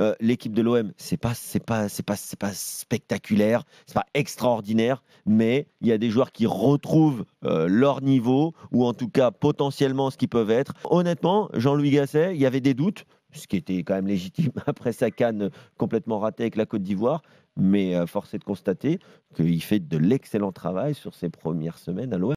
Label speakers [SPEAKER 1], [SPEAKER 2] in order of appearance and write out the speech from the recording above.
[SPEAKER 1] Euh, l'équipe de l'OM. C'est pas, c'est pas, c'est pas, c'est pas spectaculaire, c'est pas extraordinaire, mais il y a des joueurs qui retrouvent euh, leur niveau ou en tout cas potentiellement ce qu'ils peuvent être. Honnêtement, Jean-Louis Gasset, il y avait des doutes, ce qui était quand même légitime après sa canne complètement ratée avec la Côte d'Ivoire. Mais euh, force est de constater qu'il fait de l'excellent travail sur ses premières semaines à l'OM.